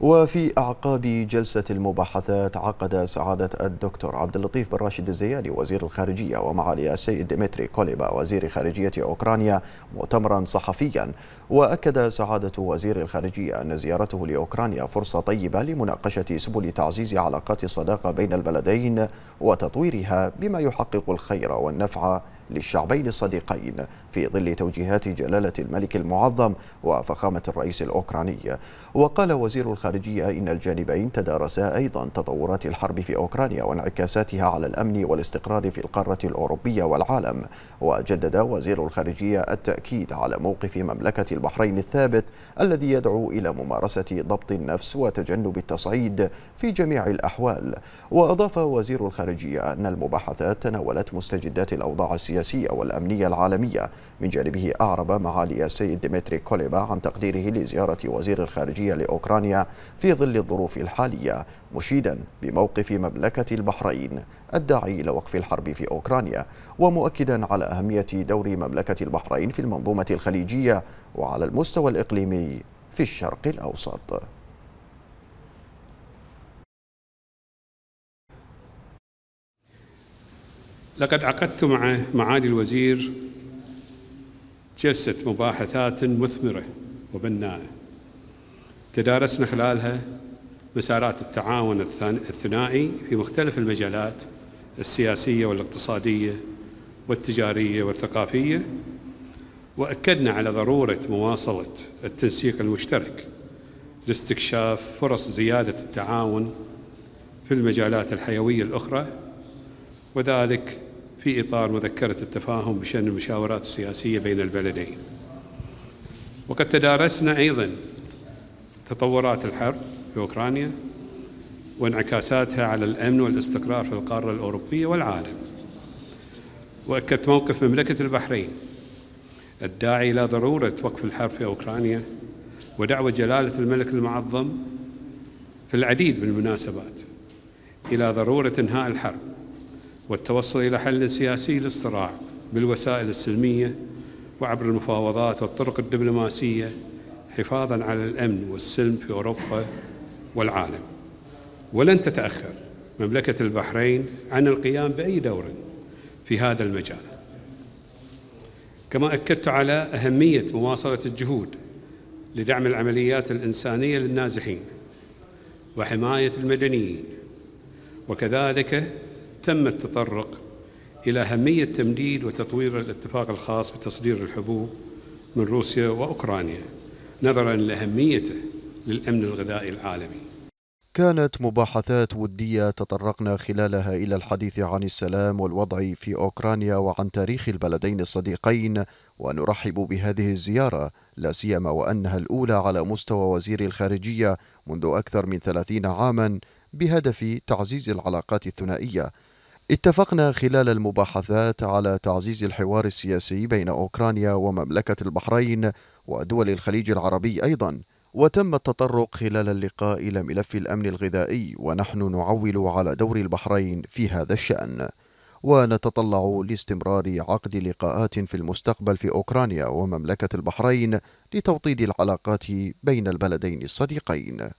وفي أعقاب جلسة المباحثات عقد سعادة الدكتور عبد اللطيف بن راشد الزياني وزير الخارجية ومعالي السيد ديمتري كوليبا وزير خارجية أوكرانيا مؤتمرا صحفيا وأكد سعادة وزير الخارجية أن زيارته لأوكرانيا فرصة طيبة لمناقشة سبل تعزيز علاقات الصداقة بين البلدين وتطويرها بما يحقق الخير والنفع للشعبين الصديقين في ظل توجيهات جلالة الملك المعظم وفخامة الرئيس الأوكراني وقال وزير الخارجية إن الجانبين تدارسا أيضا تطورات الحرب في أوكرانيا وانعكاساتها على الأمن والاستقرار في القارة الأوروبية والعالم وجدد وزير الخارجية التأكيد على موقف مملكة البحرين الثابت الذي يدعو إلى ممارسة ضبط النفس وتجنب التصعيد في جميع الأحوال وأضاف وزير الخارجية أن المباحثات تناولت مستجدات الأوضاع السياسية السياسية والأمنية العالمية من جانبه أعرب معالي السيد ديمتري كوليبا عن تقديره لزيارة وزير الخارجية لأوكرانيا في ظل الظروف الحالية مشيدا بموقف مملكة البحرين الداعي إلى وقف الحرب في أوكرانيا ومؤكدا على أهمية دور مملكة البحرين في المنظومة الخليجية وعلى المستوى الإقليمي في الشرق الأوسط لقد عقدت مع معالي الوزير جلسة مباحثات مثمرة وبناءة تدارسنا خلالها مسارات التعاون الثنائي في مختلف المجالات السياسية والاقتصادية والتجارية والثقافية وأكدنا على ضرورة مواصلة التنسيق المشترك لاستكشاف فرص زيادة التعاون في المجالات الحيوية الأخرى وذلك في إطار مذكرة التفاهم بشأن المشاورات السياسية بين البلدين وقد تدارسنا أيضا تطورات الحرب في أوكرانيا وانعكاساتها على الأمن والاستقرار في القارة الأوروبية والعالم وأكدت موقف مملكة البحرين الداعي إلى ضرورة وقف الحرب في أوكرانيا ودعوة جلالة الملك المعظم في العديد من المناسبات إلى ضرورة إنهاء الحرب والتوصل إلى حل سياسي للصراع بالوسائل السلمية وعبر المفاوضات والطرق الدبلوماسية حفاظا على الأمن والسلم في أوروبا والعالم ولن تتأخر مملكة البحرين عن القيام بأي دور في هذا المجال كما أكدت على أهمية مواصلة الجهود لدعم العمليات الإنسانية للنازحين وحماية المدنيين وكذلك تم التطرق إلى أهمية تمديد وتطوير الاتفاق الخاص بتصدير الحبوب من روسيا وأوكرانيا نظرا لأهميته للأمن الغذائي العالمي كانت مباحثات ودية تطرقنا خلالها إلى الحديث عن السلام والوضع في أوكرانيا وعن تاريخ البلدين الصديقين ونرحب بهذه الزيارة لا سيما وأنها الأولى على مستوى وزير الخارجية منذ أكثر من ثلاثين عاما بهدف تعزيز العلاقات الثنائية اتفقنا خلال المباحثات على تعزيز الحوار السياسي بين أوكرانيا ومملكة البحرين ودول الخليج العربي أيضا وتم التطرق خلال اللقاء إلى ملف الأمن الغذائي ونحن نعول على دور البحرين في هذا الشأن ونتطلع لاستمرار عقد لقاءات في المستقبل في أوكرانيا ومملكة البحرين لتوطيد العلاقات بين البلدين الصديقين